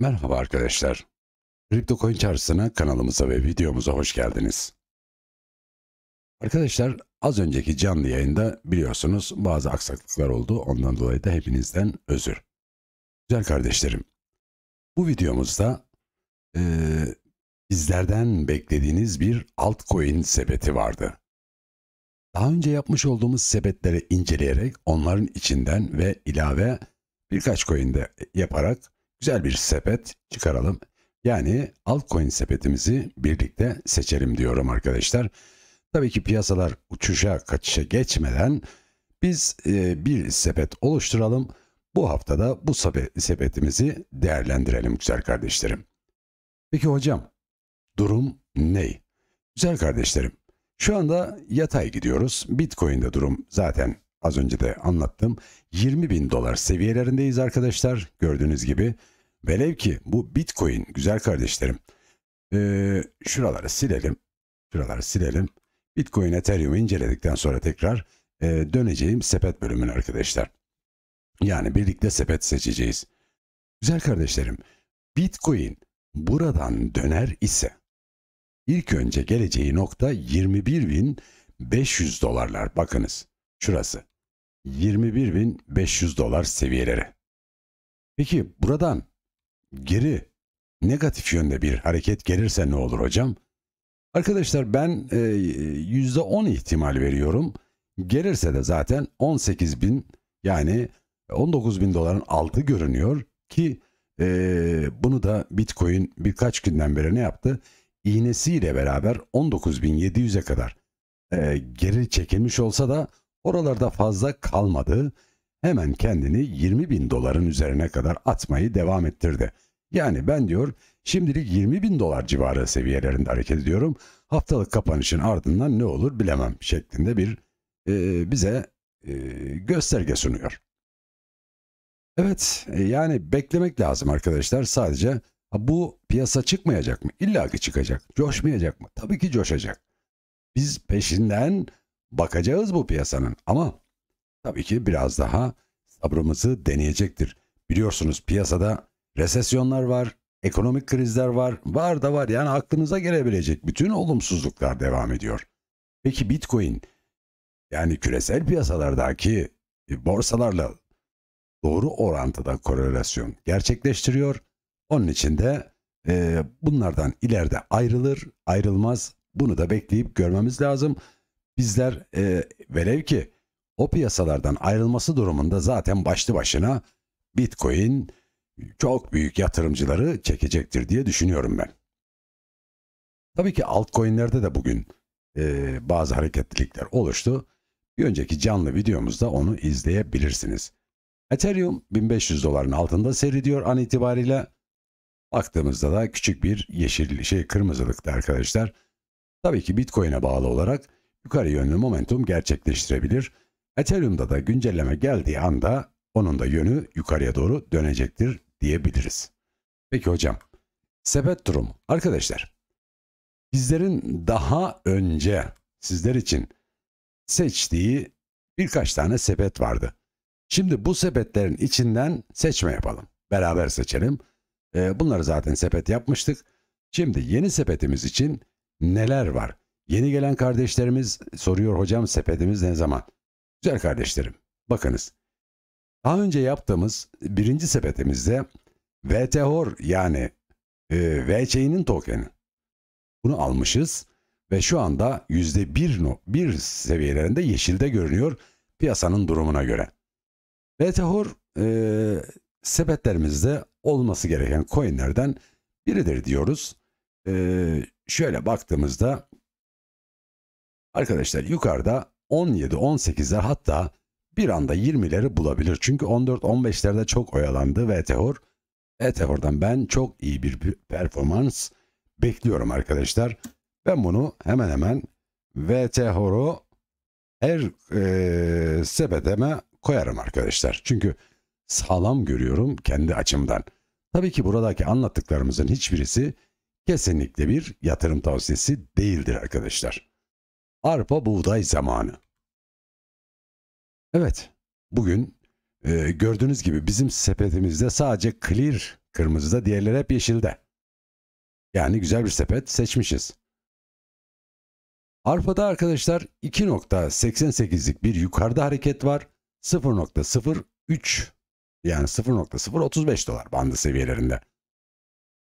Merhaba arkadaşlar. CryptoCoin çarşısına kanalımıza ve videomuza hoş geldiniz. Arkadaşlar az önceki canlı yayında biliyorsunuz bazı aksaklıklar oldu. Ondan dolayı da hepinizden özür. Güzel kardeşlerim. Bu videomuzda bizlerden beklediğiniz bir altcoin sepeti vardı. Daha önce yapmış olduğumuz sepetleri inceleyerek onların içinden ve ilave birkaç coin de yaparak güzel bir sepet çıkaralım. Yani altcoin sepetimizi birlikte seçelim diyorum arkadaşlar. Tabii ki piyasalar uçuşa kaçışa geçmeden biz e, bir sepet oluşturalım. Bu haftada bu sepetimizi değerlendirelim güzel kardeşlerim. Peki hocam durum ne? Güzel kardeşlerim, şu anda yatay gidiyoruz. Bitcoin'de durum zaten az önce de anlattım. 20 bin dolar seviyelerindeyiz arkadaşlar gördüğünüz gibi. Velev ki bu Bitcoin güzel kardeşlerim. Ee, şuraları silelim. Şuraları silelim. Bitcoin Ethereum'u inceledikten sonra tekrar e, döneceğim sepet bölümüne arkadaşlar. Yani birlikte sepet seçeceğiz. Güzel kardeşlerim Bitcoin buradan döner ise İlk önce geleceği nokta 21.500 dolarlar. Bakınız şurası. 21.500 dolar seviyeleri. Peki buradan geri negatif yönde bir hareket gelirse ne olur hocam? Arkadaşlar ben e, %10 ihtimal veriyorum. Gelirse de zaten 18 bin yani 19 bin doların altı görünüyor ki e, bunu da Bitcoin birkaç günden beri ne yaptı? iğnesiyle beraber 19.700'e kadar e, geri çekilmiş olsa da oralarda fazla kalmadı. Hemen kendini 20.000 doların üzerine kadar atmayı devam ettirdi. Yani ben diyor şimdilik 20.000 dolar civarı seviyelerinde hareket ediyorum. Haftalık kapanışın ardından ne olur bilemem şeklinde bir e, bize e, gösterge sunuyor. Evet e, yani beklemek lazım arkadaşlar sadece bu piyasa çıkmayacak mı? İlla ki çıkacak. Coşmayacak mı? Tabii ki coşacak. Biz peşinden bakacağız bu piyasanın ama tabii ki biraz daha sabrımızı deneyecektir. Biliyorsunuz piyasada resesyonlar var, ekonomik krizler var, var da var yani aklınıza gelebilecek bütün olumsuzluklar devam ediyor. Peki Bitcoin yani küresel piyasalardaki e, borsalarla doğru orantıda korelasyon gerçekleştiriyor onun için de e, bunlardan ileride ayrılır ayrılmaz bunu da bekleyip görmemiz lazım. Bizler e, velev ki o piyasalardan ayrılması durumunda zaten başlı başına Bitcoin çok büyük yatırımcıları çekecektir diye düşünüyorum ben. Tabii ki altcoin'lerde de bugün e, bazı hareketlilikler oluştu. Bir önceki canlı videomuzda onu izleyebilirsiniz. Ethereum 1500 doların altında seyrediyor an itibariyle. Baktığımızda da küçük bir yeşil şey kırmızılıkta arkadaşlar. Tabii ki Bitcoin'e bağlı olarak yukarı yönlü momentum gerçekleştirebilir. Ethereum'da da güncelleme geldiği anda onun da yönü yukarıya doğru dönecektir diyebiliriz. Peki hocam, sepet durumu. Arkadaşlar, bizlerin daha önce sizler için seçtiği birkaç tane sepet vardı. Şimdi bu sepetlerin içinden seçme yapalım. Beraber seçelim. E, bunları zaten sepet yapmıştık. Şimdi yeni sepetimiz için neler var? Yeni gelen kardeşlerimiz soruyor hocam sepetimiz ne zaman? Güzel kardeşlerim bakınız. Daha önce yaptığımız birinci sepetimizde VTHOR yani e, VC'nin tokeni. Bunu almışız ve şu anda %1 1 seviyelerinde yeşilde görünüyor piyasanın durumuna göre. VTHOR e, sepetlerimizde olması gereken coinlerden biridir diyoruz. Ee, şöyle baktığımızda arkadaşlar yukarıda 17, 18'ler hatta bir anda 20'leri bulabilir. Çünkü 14, 15'lerde çok oyalandı ve Eteor. Eteor'dan ben çok iyi bir performans bekliyorum arkadaşlar. Ben bunu hemen hemen VTHOR'u her e, sepeteme koyarım arkadaşlar. Çünkü sağlam görüyorum kendi açımdan. Tabii ki buradaki anlattıklarımızın hiçbirisi kesinlikle bir yatırım tavsiyesi değildir arkadaşlar. Arpa buğday zamanı. Evet, bugün e, gördüğünüz gibi bizim sepetimizde sadece clear kırmızıda, diğerleri hep yeşilde. Yani güzel bir sepet seçmişiz. Arpa'da arkadaşlar 2.88'lik bir yukarıda hareket var. 0.03 yani 0.035 dolar bandı seviyelerinde.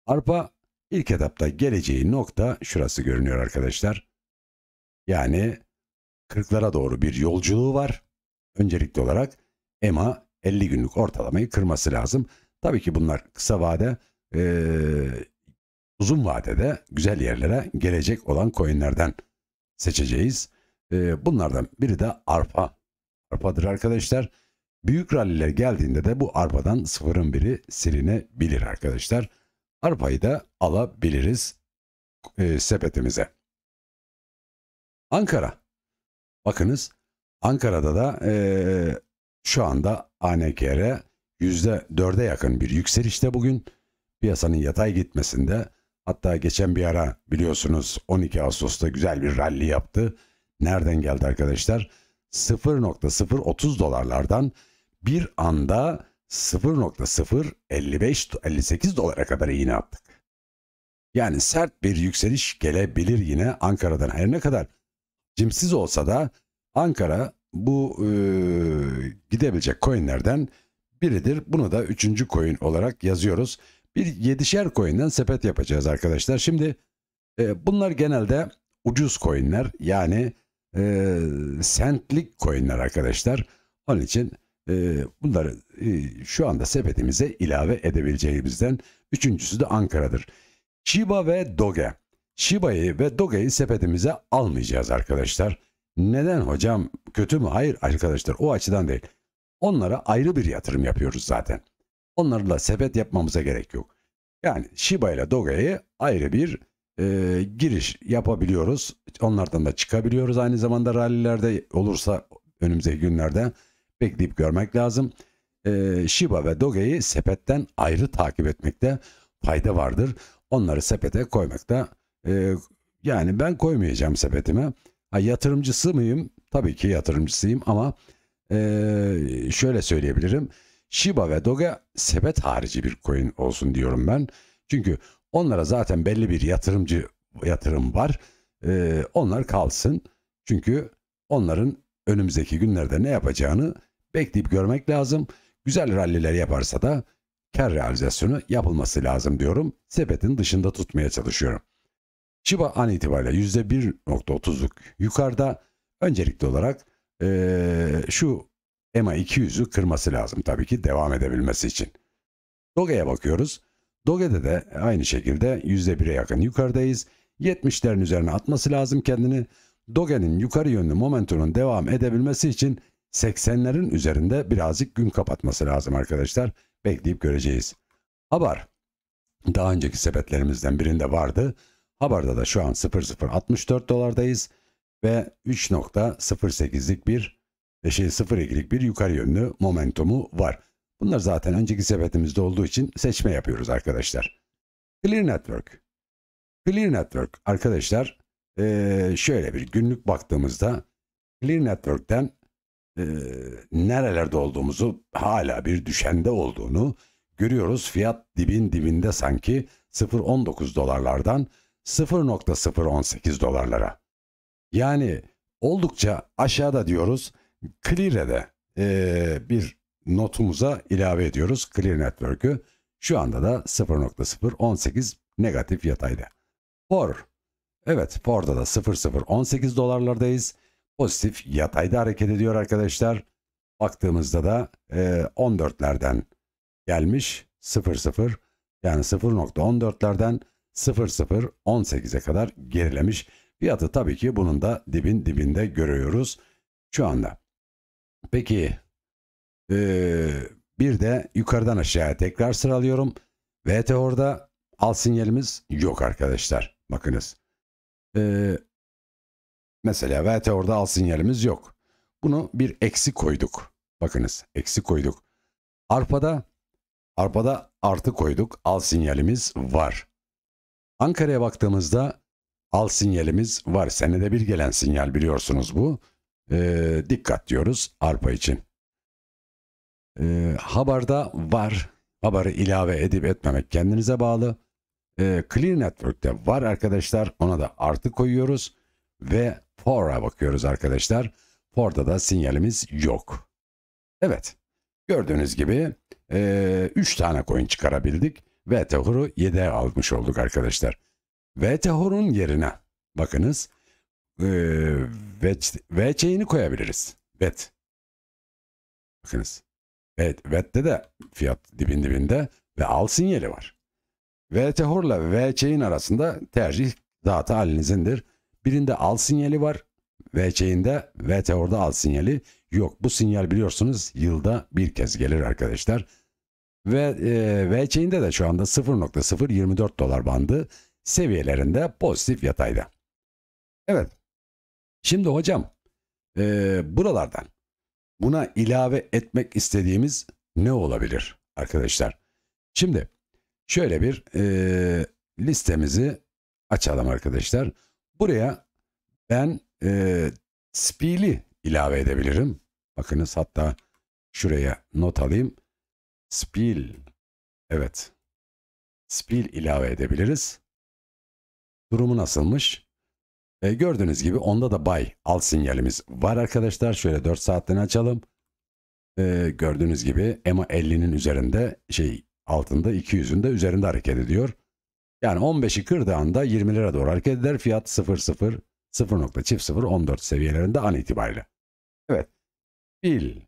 Arpa ilk etapta geleceği nokta şurası görünüyor arkadaşlar. Yani 40'lara doğru bir yolculuğu var. Öncelikli olarak EMA 50 günlük ortalamayı kırması lazım. Tabii ki bunlar kısa vade, ee, uzun vadede güzel yerlere gelecek olan coinlerden seçeceğiz. Ee, bunlardan biri de arpa. Arpadır arkadaşlar. Büyük ralliler geldiğinde de bu arpadan sıfırın biri silinebilir arkadaşlar. Arpayı da alabiliriz e, sepetimize. Ankara. Bakınız Ankara'da da e, şu anda ANKR %4'e yakın bir yükselişte bugün. Piyasanın yatay gitmesinde hatta geçen bir ara biliyorsunuz 12 Ağustos'ta güzel bir ralli yaptı. Nereden geldi arkadaşlar? 0.030 dolarlardan bir anda 0.0558 dolara kadar iğne attık. Yani sert bir yükseliş gelebilir yine Ankara'dan. Her ne kadar cimsiz olsa da Ankara bu e, gidebilecek coinlerden biridir. Bunu da üçüncü coin olarak yazıyoruz. Bir yedişer coin'den sepet yapacağız arkadaşlar. Şimdi e, bunlar genelde ucuz coinler yani e, sentlik coinler arkadaşlar. Onun için ee, bunları e, şu anda sepetimize ilave edebileceğimizden üçüncüsü de Ankara'dır. Shiba ve Doge. Shiba'yı ve Doge'yi sepetimize almayacağız arkadaşlar. Neden hocam? Kötü mü? Hayır arkadaşlar o açıdan değil. Onlara ayrı bir yatırım yapıyoruz zaten. Onlarla sepet yapmamıza gerek yok. Yani Shiba ile Doge'ye ayrı bir e, giriş yapabiliyoruz. Onlardan da çıkabiliyoruz aynı zamanda rallilerde olursa önümüzdeki günlerde bekleyip görmek lazım. Ee, Shiba ve Doge'yi sepetten ayrı takip etmekte fayda vardır. Onları sepete koymakta e, yani ben koymayacağım sepetime. Ha, yatırımcısı mıyım? Tabii ki yatırımcısıyım ama e, şöyle söyleyebilirim. Shiba ve Doge sepet harici bir coin olsun diyorum ben. Çünkü onlara zaten belli bir yatırımcı yatırım var. E, onlar kalsın. Çünkü onların önümüzdeki günlerde ne yapacağını Bekleyip görmek lazım. Güzel ralliler yaparsa da kar realizasyonu yapılması lazım diyorum. Sepetin dışında tutmaya çalışıyorum. Chiba an itibariyle %1.30'luk yukarıda öncelikli olarak ee, şu EMA 200'ü kırması lazım tabii ki devam edebilmesi için. Doge'ye bakıyoruz. Doge'de de aynı şekilde %1'e yakın yukarıdayız. 70'lerin üzerine atması lazım kendini. Doge'nin yukarı yönlü momentumun devam edebilmesi için 80'lerin üzerinde birazcık gün kapatması lazım arkadaşlar. Bekleyip göreceğiz. Habar, Daha önceki sepetlerimizden birinde vardı. Haber'da da şu an 0.064 dolardayız ve 3.08'lik bir e, şey 0.2'lik bir yukarı yönlü momentumu var. Bunlar zaten önceki sepetimizde olduğu için seçme yapıyoruz arkadaşlar. Clear Network. Clear Network arkadaşlar e, şöyle bir günlük baktığımızda Clear Network'ten e, nerelerde olduğumuzu hala bir düşende olduğunu görüyoruz. Fiyat dibin dibinde sanki 0.19 dolarlardan 0.018 dolarlara. Yani oldukça aşağıda diyoruz. Clearde e, bir notumuza ilave ediyoruz Clear Network'ü. Şu anda da 0.018 negatif yatayda. For. Evet For'da da 0.018 dolarlardayız pozitif yatayda hareket ediyor arkadaşlar. Baktığımızda da e, 14'lerden gelmiş 0.0 yani 0.14'lerden 18'e kadar gerilemiş. Fiyatı tabii ki bunun da dibin dibinde görüyoruz şu anda. Peki e, bir de yukarıdan aşağıya tekrar sıralıyorum. VTOR'da al sinyalimiz yok arkadaşlar. Bakınız. E, Mesela orada al sinyalimiz yok. Bunu bir eksi koyduk. Bakınız eksi koyduk. Arpa'da Arpa'da artı koyduk. Al sinyalimiz var. Ankara'ya baktığımızda al sinyalimiz var. Senede bir gelen sinyal biliyorsunuz bu. Ee, dikkat diyoruz Arpa için. Ee, habarda var. Habarı ilave edip etmemek kendinize bağlı. Ee, Clear Network'te var arkadaşlar. Ona da artı koyuyoruz. Ve Fora bakıyoruz arkadaşlar. forda da sinyalimiz yok. Evet gördüğünüz gibi 3 e, üç tane coin çıkarabildik. Ve Tehor'u 7'e almış olduk arkadaşlar. Ve Tehor'un yerine bakınız e, ve, koyabiliriz. Vet. Bakınız. Evet, Vet'te de fiyat dibin dibinde ve al sinyali var. VTHOR'la VÇ'in arasında tercih zaten halinizindir. Birinde al sinyali var. VC'inde VTO'da al sinyali yok. Bu sinyal biliyorsunuz yılda bir kez gelir arkadaşlar. Ve e, VC'inde de şu anda 0.024 dolar bandı seviyelerinde pozitif yatayda. Evet. Şimdi hocam e, buralardan buna ilave etmek istediğimiz ne olabilir arkadaşlar? Şimdi şöyle bir e, listemizi açalım arkadaşlar. Buraya ben e, Spiel'i ilave edebilirim. Bakınız hatta şuraya not alayım. Spiel. Evet. Spiel ilave edebiliriz. Durumu nasılmış? E, gördüğünüz gibi onda da buy al sinyalimiz var arkadaşlar. Şöyle 4 saatliğini açalım. E, gördüğünüz gibi EMA 50'nin üzerinde şey altında 200'ün de üzerinde hareket ediyor. Yani 15'i kırdığı anda 20 lira doğru hareket eder. Fiyat 00 14 seviyelerinde an itibariyle. Evet. Bil.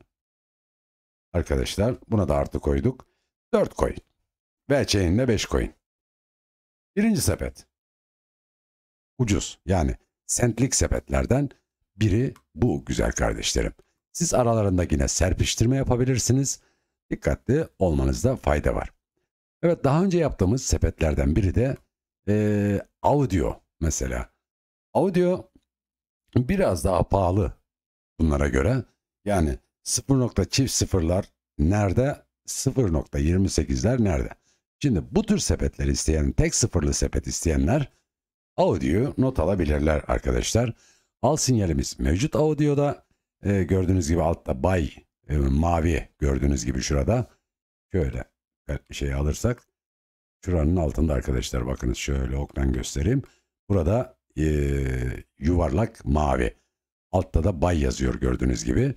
Arkadaşlar buna da artı koyduk. 4 coin. Ve chain'de 5 coin. Birinci sepet. Ucuz yani sentlik sepetlerden biri bu güzel kardeşlerim. Siz aralarında yine serpiştirme yapabilirsiniz. Dikkatli olmanızda fayda var. Evet daha önce yaptığımız sepetlerden biri de e, audio mesela. Audio biraz daha pahalı bunlara göre. Yani 0. çift sıfırlar nerede? 0.28'ler nerede? Şimdi bu tür sepetler isteyen, tek sıfırlı sepet isteyenler audio not alabilirler arkadaşlar. Al sinyalimiz mevcut audio'da. E, gördüğünüz gibi altta bay e, mavi gördüğünüz gibi şurada. Şöyle şey alırsak şuranın altında arkadaşlar bakınız şöyle oktan göstereyim. Burada e, yuvarlak mavi. Altta da bay yazıyor gördüğünüz gibi.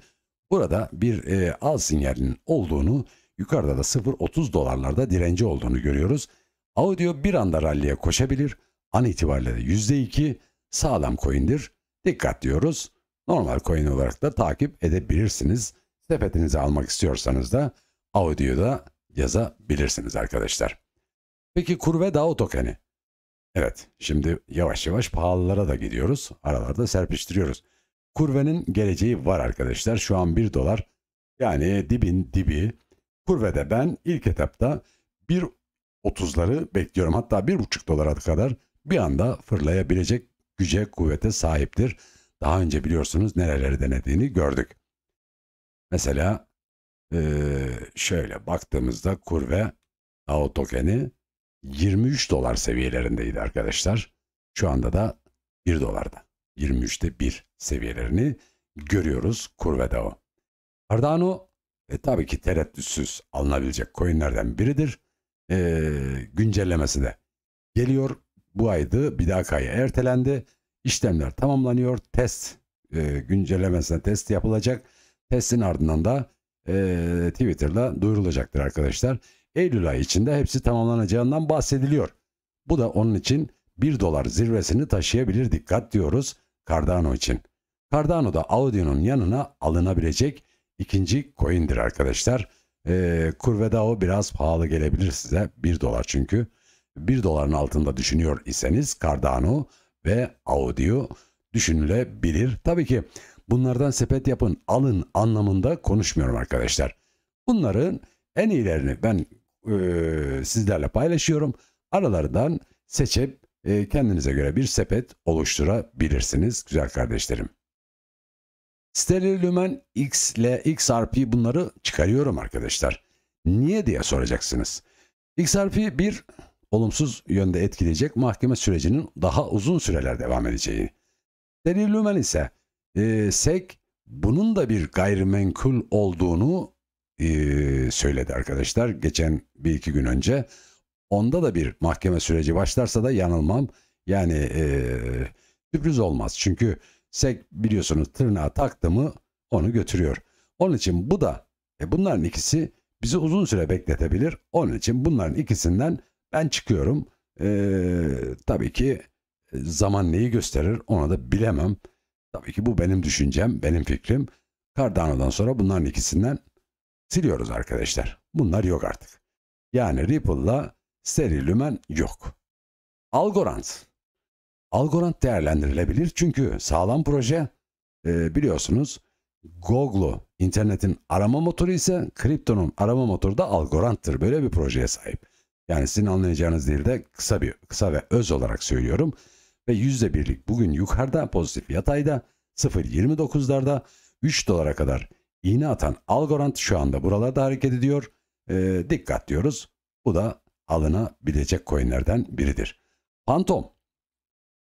Burada bir e, al sinyalinin olduğunu yukarıda da 0.30 dolarlarda direnci olduğunu görüyoruz. Audio bir anda rallye koşabilir. An itibariyle de %2 sağlam coin'dir. Dikkat diyoruz. Normal coin olarak da takip edebilirsiniz. Sepetinizi almak istiyorsanız da Audio'da yazabilirsiniz arkadaşlar. Peki kur ve DAO tokeni? Evet şimdi yavaş yavaş pahalılara da gidiyoruz. Aralarda serpiştiriyoruz. Kurvenin geleceği var arkadaşlar. Şu an 1 dolar yani dibin dibi. Kurvede ben ilk etapta 1.30'ları bekliyorum. Hatta 1.5 dolara kadar bir anda fırlayabilecek güce kuvvete sahiptir. Daha önce biliyorsunuz nereleri denediğini gördük. Mesela ee, şöyle baktığımızda kurve DAO tokeni 23 dolar seviyelerindeydi arkadaşlar. Şu anda da 1 dolarda. 23'te 1 seviyelerini görüyoruz kurve DAO. Cardano e, tabii ki tereddütsüz alınabilecek coinlerden biridir. E, güncellemesi de geliyor. Bu aydı bir dahaki aya ertelendi. İşlemler tamamlanıyor. Test e, güncellemesine test yapılacak. Testin ardından da e, Twitter'da duyurulacaktır arkadaşlar. Eylül ayı içinde hepsi tamamlanacağından bahsediliyor. Bu da onun için 1 dolar zirvesini taşıyabilir dikkat diyoruz Cardano için. Cardano da Audio'nun yanına alınabilecek ikinci coin'dir arkadaşlar. Ee, Curvedao biraz pahalı gelebilir size 1 dolar çünkü. 1 doların altında düşünüyor iseniz Cardano ve Audio düşünülebilir. Tabii ki bunlardan sepet yapın, alın anlamında konuşmuyorum arkadaşlar. Bunların en iyilerini ben e, sizlerle paylaşıyorum. Aralardan seçip e, kendinize göre bir sepet oluşturabilirsiniz güzel kardeşlerim. Stereo Lumen X ile XRP bunları çıkarıyorum arkadaşlar. Niye diye soracaksınız. XRP bir olumsuz yönde etkileyecek mahkeme sürecinin daha uzun süreler devam edeceği. Stereo Lumen ise e, SEK bunun da bir gayrimenkul olduğunu e, söyledi arkadaşlar. Geçen bir iki gün önce onda da bir mahkeme süreci başlarsa da yanılmam. Yani e, sürpriz olmaz. Çünkü Sec biliyorsunuz tırnağa taktı mı onu götürüyor. Onun için bu da e, bunların ikisi bizi uzun süre bekletebilir. Onun için bunların ikisinden ben çıkıyorum. E, tabii ki e, zaman neyi gösterir onu da bilemem. Tabii ki bu benim düşüncem, benim fikrim. Cardano'dan sonra bunların ikisinden siliyoruz arkadaşlar. Bunlar yok artık. Yani Ripple'la Lumen yok. Algorand. Algorand değerlendirilebilir çünkü sağlam proje e, biliyorsunuz Google internetin arama motoru ise kriptonun arama motoru da Algorand'tır. Böyle bir projeye sahip. Yani sizin anlayacağınız değil de kısa bir kısa ve öz olarak söylüyorum ve yüzde birlik bugün yukarıda pozitif yatayda 0.29'larda 3 dolara kadar iğne atan Algorand şu anda buralarda hareket ediyor. E, dikkat diyoruz. Bu da alınabilecek coinlerden biridir. Phantom.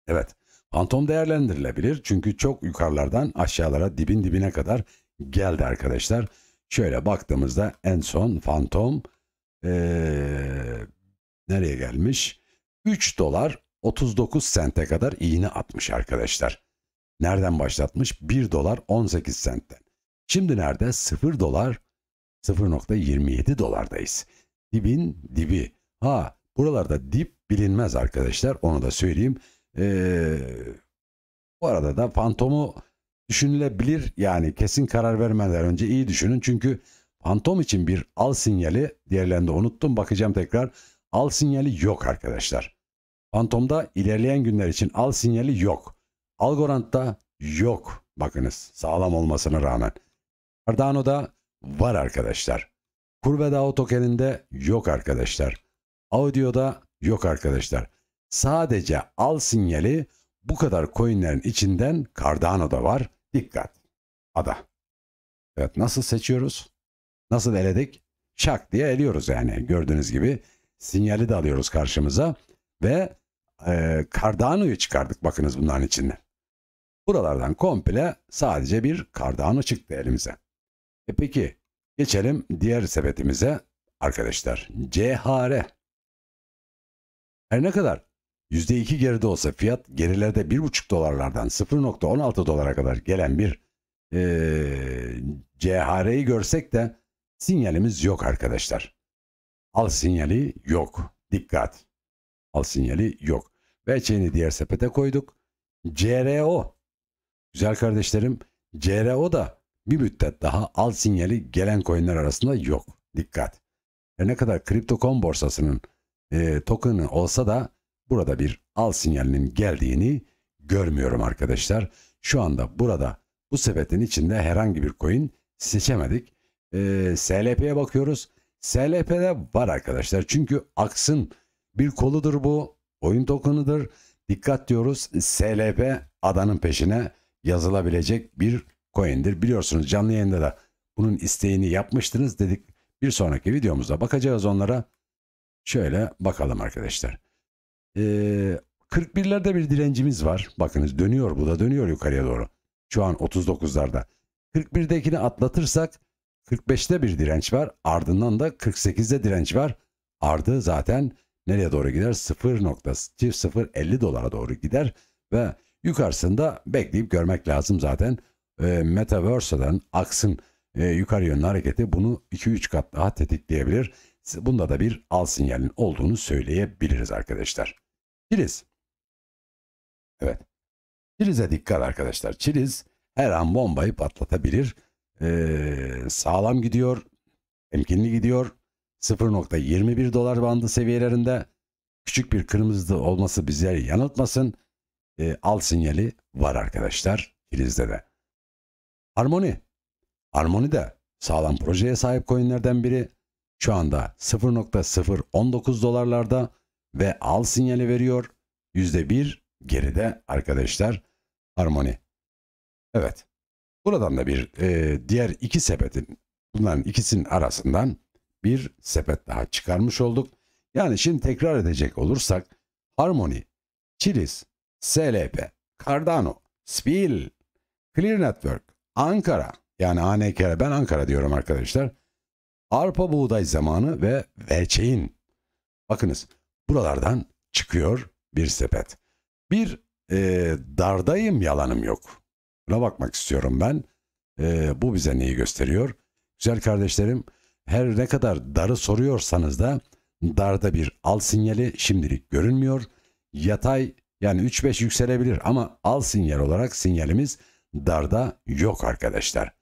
Evet. Phantom değerlendirilebilir. Çünkü çok yukarılardan aşağılara dibin dibine kadar geldi arkadaşlar. Şöyle baktığımızda en son Phantom ee, nereye gelmiş? 3 dolar 39 sente kadar iğne atmış arkadaşlar. Nereden başlatmış? 1 dolar 18 sentten. Şimdi nerede? 0 dolar 0.27 dolardayız. Dibin dibi. Ha buralarda dip bilinmez arkadaşlar onu da söyleyeyim. Ee, bu arada da fantomu düşünülebilir yani kesin karar vermeden önce iyi düşünün. Çünkü fantom için bir al sinyali diğerlerinde unuttum bakacağım tekrar. Al sinyali yok arkadaşlar. Phantom'da ilerleyen günler için al sinyali yok. Algorand'da yok. Bakınız sağlam olmasına rağmen. Cardano'da var arkadaşlar. Kurvedao tokeninde yok arkadaşlar. Audio'da yok arkadaşlar. Sadece al sinyali bu kadar coinlerin içinden Cardano'da var. Dikkat. Ada. Evet nasıl seçiyoruz? Nasıl eledik? Şak diye eliyoruz yani. Gördüğünüz gibi sinyali de alıyoruz karşımıza ve e, Cardano'yu çıkardık bakınız bunların içinden. Buralardan komple sadece bir Cardano çıktı elimize. E peki geçelim diğer sepetimize arkadaşlar. CHR. Her ne kadar %2 geride olsa fiyat gerilerde 1,5 dolarlardan 0.16 dolara kadar gelen bir e, CHR'yi görsek de sinyalimiz yok arkadaşlar. Al sinyali yok. Dikkat. Al sinyali yok. Ve diğer sepete koyduk. CRO. Güzel kardeşlerim CRO da bir müddet daha al sinyali gelen coinler arasında yok. Dikkat. Her ne kadar CryptoCom borsasının e, token'ı olsa da burada bir al sinyalinin geldiğini görmüyorum arkadaşlar. Şu anda burada bu sepetin içinde herhangi bir coin seçemedik. E, SLP'ye bakıyoruz. SLP'de var arkadaşlar. Çünkü aksın bir koludur bu. Oyun tokenudur. Dikkat diyoruz. SLP adanın peşine yazılabilecek bir coin'dir. Biliyorsunuz canlı yayında da bunun isteğini yapmıştınız dedik. Bir sonraki videomuzda bakacağız onlara. Şöyle bakalım arkadaşlar. Ee, 41'lerde bir direncimiz var. Bakınız dönüyor bu da dönüyor yukarıya doğru. Şu an 39'larda. 41'dekini atlatırsak 45'te bir direnç var. Ardından da 48'de direnç var. Ardı zaten nereye doğru gider? 0.050 dolara doğru gider ve yukarısında bekleyip görmek lazım zaten. E, Metaverse'den aksın e, yukarı yönlü hareketi bunu 2-3 kat daha tetikleyebilir. Bunda da bir al sinyalin olduğunu söyleyebiliriz arkadaşlar. Çiriz. Evet. Çirize dikkat arkadaşlar. Çiriz her an bombayı patlatabilir. Ee, sağlam gidiyor. Temkinli gidiyor. 0.21 dolar bandı seviyelerinde küçük bir kırmızı olması bizleri yanıltmasın. E, al sinyali var arkadaşlar filizde de. Harmony. Harmony de sağlam projeye sahip coinlerden biri. Şu anda 0.019 dolarlarda ve al sinyali veriyor. %1 geride arkadaşlar Harmony. Evet. Buradan da bir e, diğer iki sepetin bunların ikisinin arasından bir sepet daha çıkarmış olduk. Yani şimdi tekrar edecek olursak Harmony, Chilis, SLP, Cardano, Spill, Clear Network, Ankara yani ANKR ben Ankara diyorum arkadaşlar. Arpa buğday zamanı ve VÇ'in. Bakınız buralardan çıkıyor bir sepet. Bir e, dardayım yalanım yok. Buna bakmak istiyorum ben. E, bu bize neyi gösteriyor? Güzel kardeşlerim her ne kadar darı soruyorsanız da darda bir al sinyali şimdilik görünmüyor. Yatay yani 3-5 yükselebilir ama al sinyal olarak sinyalimiz darda yok arkadaşlar.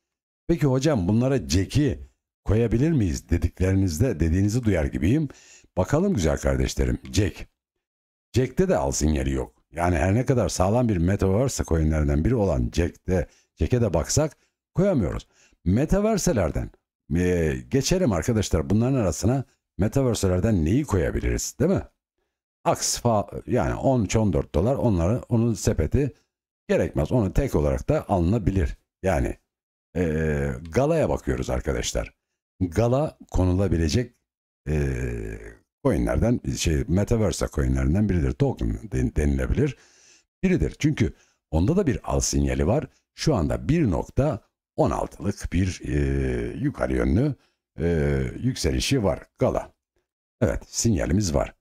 Peki hocam bunlara ceki koyabilir miyiz dediklerinizde dediğinizi duyar gibiyim. Bakalım güzel kardeşlerim Jack. Jack'te de al sinyali yok. Yani her ne kadar sağlam bir Metaverse coinlerinden biri olan Jack'te, Jack'e de baksak koyamıyoruz. Metaverse'lerden ee, geçelim arkadaşlar bunların arasına metaverse'lerden neyi koyabiliriz değil mi? Aks yani 13-14 dolar onları onun sepeti gerekmez. Onu tek olarak da alınabilir. Yani e, galaya bakıyoruz arkadaşlar. Gala konulabilecek e, coinlerden şey metaverse coinlerinden biridir. Token denilebilir. Biridir. Çünkü onda da bir al sinyali var. Şu anda 1. 16'lık bir e, yukarı yönlü e, yükselişi var Gala. Evet sinyalimiz var.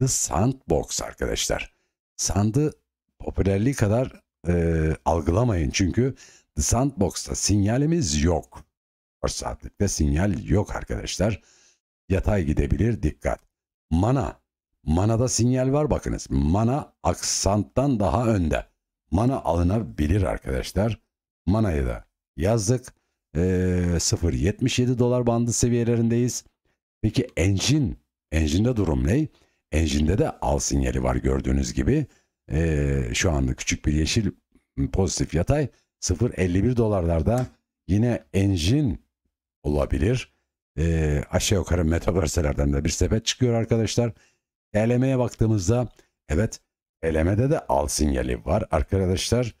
The Sandbox arkadaşlar. Sand'ı popülerliği kadar e, algılamayın çünkü The Sandbox'ta sinyalimiz yok. 4 saatlikte sinyal yok arkadaşlar. Yatay gidebilir dikkat. Mana. Mana'da sinyal var bakınız. Mana aksanttan daha önde. Mana alınabilir arkadaşlar. Mana'yı da yazdık. E, 0.77 dolar bandı seviyelerindeyiz. Peki Engine, Engine'de durum ne? Engine'de de al sinyali var gördüğünüz gibi. E, şu anda küçük bir yeşil pozitif yatay 0.51 dolarlarda yine Engine olabilir. E, aşağı yukarı metaverselerden de bir sepet çıkıyor arkadaşlar. Elemeye baktığımızda evet elemede de al sinyali var arkadaşlar.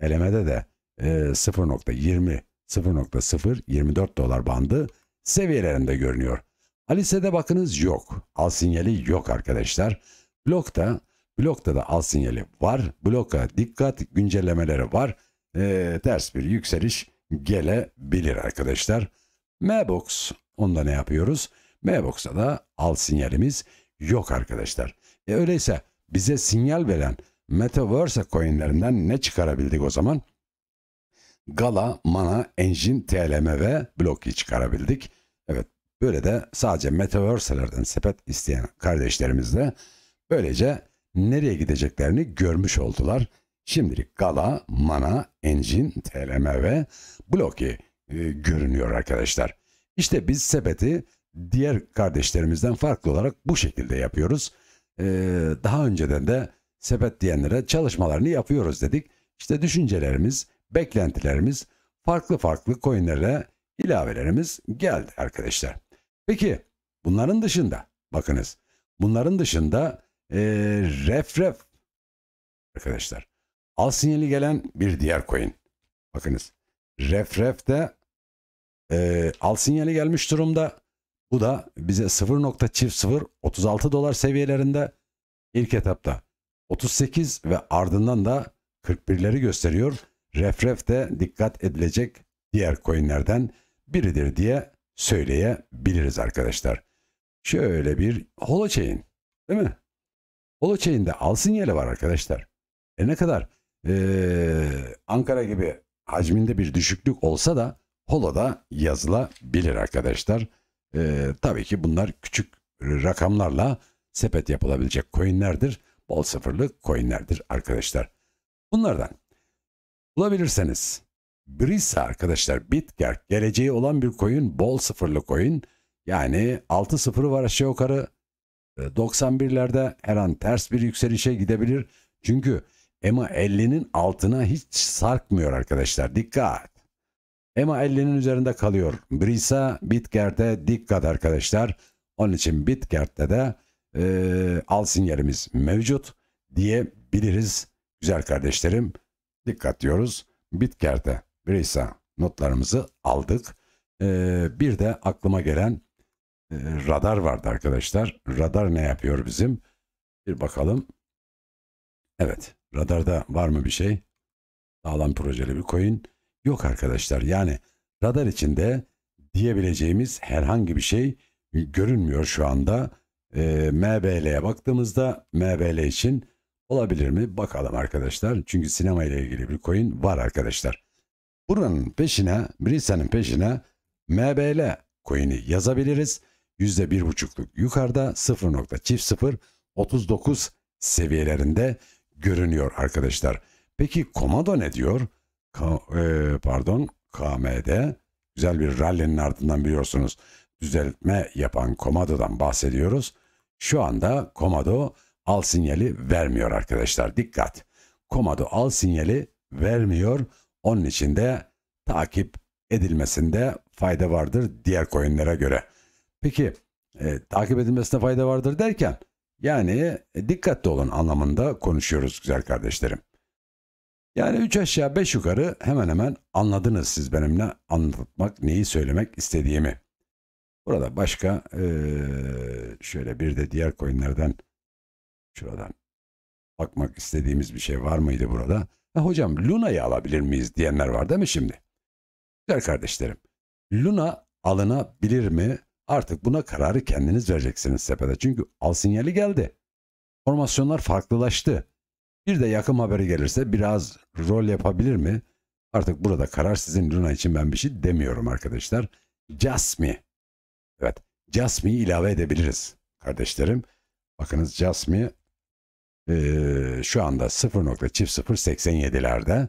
Elemede de 0.20 ee, 0.0-24 dolar bandı seviyelerinde görünüyor. Alice'de bakınız yok. Al sinyali yok arkadaşlar. Blokta, blokta da al sinyali var. Bloka dikkat güncellemeleri var. E, ters bir yükseliş gelebilir arkadaşlar. Mbox onda ne yapıyoruz? Mbox'ta da al sinyalimiz yok arkadaşlar. E öyleyse bize sinyal veren Metaverse coinlerinden ne çıkarabildik o zaman? Gala, Mana, Engine, TLM ve Blocky çıkarabildik. Evet böyle de sadece Metaverse'lerden sepet isteyen kardeşlerimiz de böylece nereye gideceklerini görmüş oldular. Şimdilik Gala, Mana, Engine, TLM ve Blocky e, görünüyor arkadaşlar. İşte biz sepeti diğer kardeşlerimizden farklı olarak bu şekilde yapıyoruz. Ee, daha önceden de sepet diyenlere çalışmalarını yapıyoruz dedik. İşte düşüncelerimiz, beklentilerimiz, farklı farklı coinlere ilavelerimiz geldi arkadaşlar. Peki bunların dışında bakınız bunların dışında e, ref ref arkadaşlar al sinyali gelen bir diğer coin. Bakınız ref ref de e, al sinyali gelmiş durumda. Bu da bize 0.00 36 dolar seviyelerinde ilk etapta 38 ve ardından da 41'leri gösteriyor. Refref de dikkat edilecek diğer coinlerden biridir diye söyleyebiliriz arkadaşlar. Şöyle bir holochain değil mi? Holochain'de al sinyali var arkadaşlar. E ne kadar ee, Ankara gibi hacminde bir düşüklük olsa da holoda yazılabilir arkadaşlar. E, tabii ki bunlar küçük rakamlarla sepet yapılabilecek coinlerdir. Bol sıfırlı coinlerdir arkadaşlar. Bunlardan bulabilirseniz. Brisa arkadaşlar Bitgerk geleceği olan bir coin bol sıfırlı coin. Yani 6 sıfırı var aşağı yukarı 91'lerde ee, her an ters bir yükselişe gidebilir. Çünkü EMA 50'nin altına hiç sarkmıyor arkadaşlar. Dikkat. EMA 50'nin üzerinde kalıyor. Brisa Bitgert'e dikkat arkadaşlar. Onun için Bitgert'te de e, al sinyalimiz mevcut diyebiliriz güzel kardeşlerim. Dikkat diyoruz. Bitker'de Brisa notlarımızı aldık. Ee, bir de aklıma gelen e, radar vardı arkadaşlar. Radar ne yapıyor bizim? Bir bakalım. Evet radarda var mı bir şey? Sağlam projeli bir coin. Yok arkadaşlar yani radar içinde diyebileceğimiz herhangi bir şey görünmüyor şu anda. E, ee, MBL'ye baktığımızda MBL için Olabilir mi? Bakalım arkadaşlar. Çünkü sinema ile ilgili bir coin var arkadaşlar. Buranın peşine, Brisa'nın peşine MBL coin'i yazabiliriz. %1,5'luk yukarıda 39 seviyelerinde görünüyor arkadaşlar. Peki Komado ne diyor? Ka e, pardon KMD güzel bir rally'nin ardından biliyorsunuz düzeltme yapan Komado'dan bahsediyoruz. Şu anda Komado al sinyali vermiyor arkadaşlar. Dikkat. Komando al sinyali vermiyor. Onun için de takip edilmesinde fayda vardır diğer coinlere göre. Peki e, takip edilmesinde fayda vardır derken yani e, dikkatli olun anlamında konuşuyoruz güzel kardeşlerim. Yani üç aşağı beş yukarı hemen hemen anladınız siz benimle anlatmak neyi söylemek istediğimi. Burada başka e, şöyle bir de diğer coinlerden Şuradan. Bakmak istediğimiz bir şey var mıydı burada? Ha, hocam Luna'yı alabilir miyiz diyenler var değil mi şimdi? Güzel kardeşlerim. Luna alınabilir mi? Artık buna kararı kendiniz vereceksiniz sepete. Çünkü al sinyali geldi. Formasyonlar farklılaştı. Bir de yakın haberi gelirse biraz rol yapabilir mi? Artık burada karar sizin Luna için ben bir şey demiyorum arkadaşlar. Jasmi. Evet. Jasmi'yi ilave edebiliriz kardeşlerim. Bakınız Jasmi e, şu anda 0.0087'lerde e,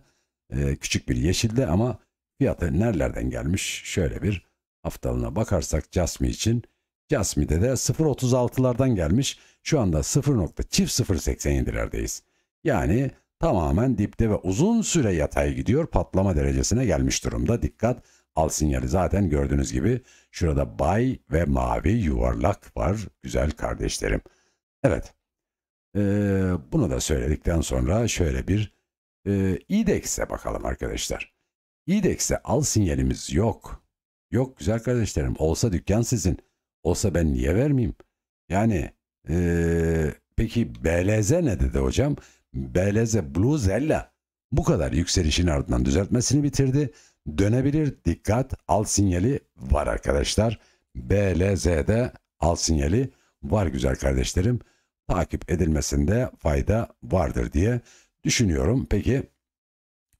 ee, küçük bir yeşilde ama fiyatı nerelerden gelmiş şöyle bir haftalığına bakarsak Jasmine için Jasmine'de de 0.36'lardan gelmiş şu anda 0.0087'lerdeyiz. Yani tamamen dipte ve uzun süre yatay gidiyor patlama derecesine gelmiş durumda dikkat al sinyali zaten gördüğünüz gibi şurada bay ve mavi yuvarlak var güzel kardeşlerim. Evet ee, bunu da söyledikten sonra şöyle bir e, İDEX'e bakalım arkadaşlar. İDEX'e al sinyalimiz yok. Yok güzel kardeşlerim olsa dükkan sizin. Olsa ben niye vermeyeyim? Yani e, peki BLZ ne dedi hocam? BLZ Blue Bluzella bu kadar yükselişin ardından düzeltmesini bitirdi. Dönebilir dikkat al sinyali var arkadaşlar. BLZ'de al sinyali var güzel kardeşlerim takip edilmesinde fayda vardır diye düşünüyorum. Peki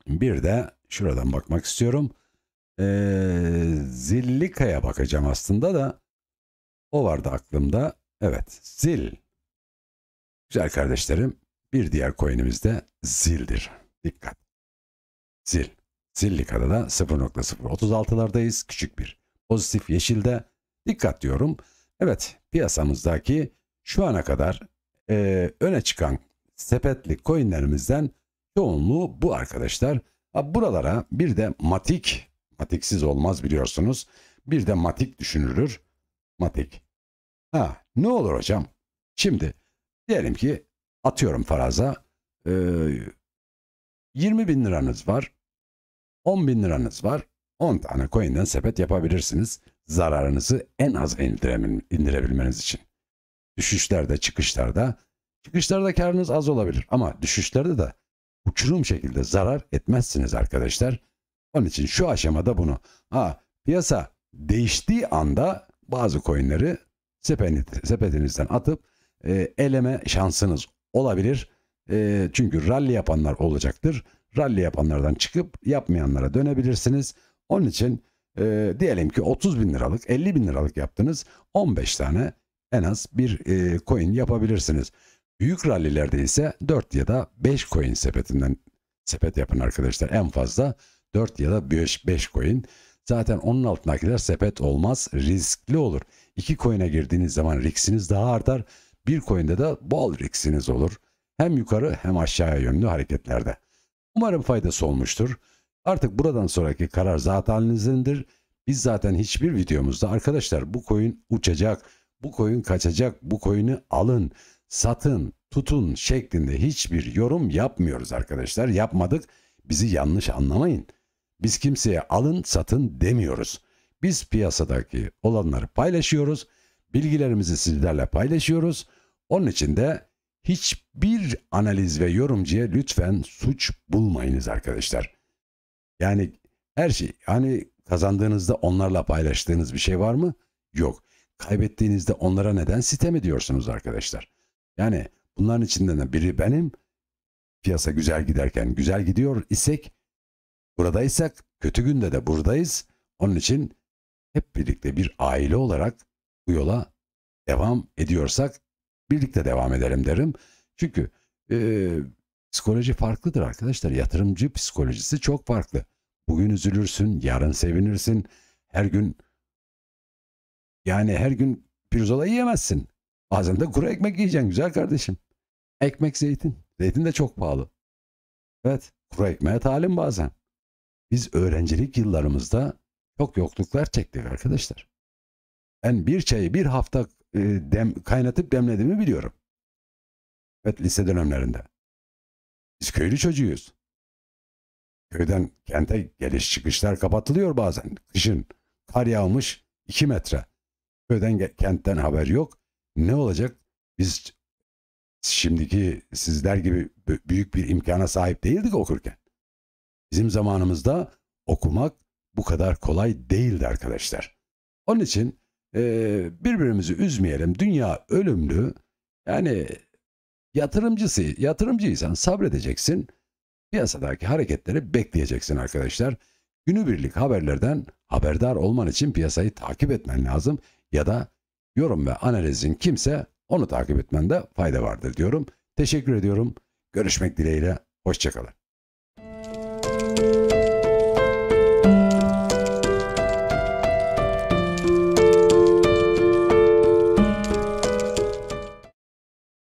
bir de şuradan bakmak istiyorum. Ee, Zillika'ya bakacağım aslında da o vardı aklımda. Evet zil. Güzel kardeşlerim bir diğer coin'imiz de zildir. Dikkat. Zil. Zillika'da da 0.036'lardayız. Küçük bir. Pozitif yeşilde dikkat diyorum. Evet piyasamızdaki şu ana kadar e, öne çıkan sepetli coinlerimizden çoğunluğu bu arkadaşlar. Buralara bir de matik, matiksiz olmaz biliyorsunuz. Bir de matik düşünülür. Matik. Ha ne olur hocam? Şimdi diyelim ki atıyorum faraza e, 20 bin liranız var. 10 bin liranız var. 10 tane coin'den sepet yapabilirsiniz. Zararınızı en az indirebilmeniz için. Düşüşlerde, çıkışlarda. Çıkışlarda karınız az olabilir ama düşüşlerde de uçurum şekilde zarar etmezsiniz arkadaşlar. Onun için şu aşamada bunu. Ha piyasa değiştiği anda bazı coinleri sepetinizden atıp e, eleme şansınız olabilir. E, çünkü rally yapanlar olacaktır. Rally yapanlardan çıkıp yapmayanlara dönebilirsiniz. Onun için e, diyelim ki 30 bin liralık 50 bin liralık yaptınız 15 tane en az bir e, coin yapabilirsiniz. Büyük rallilerde ise 4 ya da 5 coin sepetinden sepet yapın arkadaşlar. En fazla 4 ya da 5, 5 coin. Zaten onun altındakiler sepet olmaz. Riskli olur. 2 coin'e girdiğiniz zaman risksiniz daha artar. Bir coin'de de bol risksiniz olur. Hem yukarı hem aşağıya yönlü hareketlerde. Umarım faydası olmuştur. Artık buradan sonraki karar zaten halinizindir. Biz zaten hiçbir videomuzda arkadaşlar bu coin uçacak, bu koyun kaçacak, bu koyunu alın, satın, tutun şeklinde hiçbir yorum yapmıyoruz arkadaşlar. Yapmadık. Bizi yanlış anlamayın. Biz kimseye alın, satın demiyoruz. Biz piyasadaki olanları paylaşıyoruz. Bilgilerimizi sizlerle paylaşıyoruz. Onun için de hiçbir analiz ve yorumcuya lütfen suç bulmayınız arkadaşlar. Yani her şey hani kazandığınızda onlarla paylaştığınız bir şey var mı? Yok kaybettiğinizde onlara neden sitem ediyorsunuz arkadaşlar? Yani bunların içinden de biri benim piyasa güzel giderken güzel gidiyor isek buradaysak kötü günde de buradayız. Onun için hep birlikte bir aile olarak bu yola devam ediyorsak birlikte devam edelim derim. Çünkü e, psikoloji farklıdır arkadaşlar. Yatırımcı psikolojisi çok farklı. Bugün üzülürsün, yarın sevinirsin. Her gün yani her gün pirzola yiyemezsin. Bazen de kuru ekmek yiyeceksin güzel kardeşim. Ekmek zeytin. Zeytin de çok pahalı. Evet kuru ekmeğe talim bazen. Biz öğrencilik yıllarımızda çok yokluklar çektik arkadaşlar. Ben bir çayı bir hafta e, dem, kaynatıp demlediğimi biliyorum. Evet lise dönemlerinde. Biz köylü çocuğuyuz. Köyden kente geliş çıkışlar kapatılıyor bazen. Kışın kar yağmış iki metre. Köyden kentten haber yok. Ne olacak? Biz şimdiki sizler gibi büyük bir imkana sahip değildik okurken. Bizim zamanımızda okumak bu kadar kolay değildi arkadaşlar. Onun için e, birbirimizi üzmeyelim. Dünya ölümlü. Yani yatırımcısı, yatırımcıysan sabredeceksin. Piyasadaki hareketleri bekleyeceksin arkadaşlar. Günübirlik haberlerden haberdar olman için piyasayı takip etmen lazım ya da yorum ve analizin kimse onu takip etmende fayda vardır diyorum. Teşekkür ediyorum. Görüşmek dileğiyle. Hoşçakalın.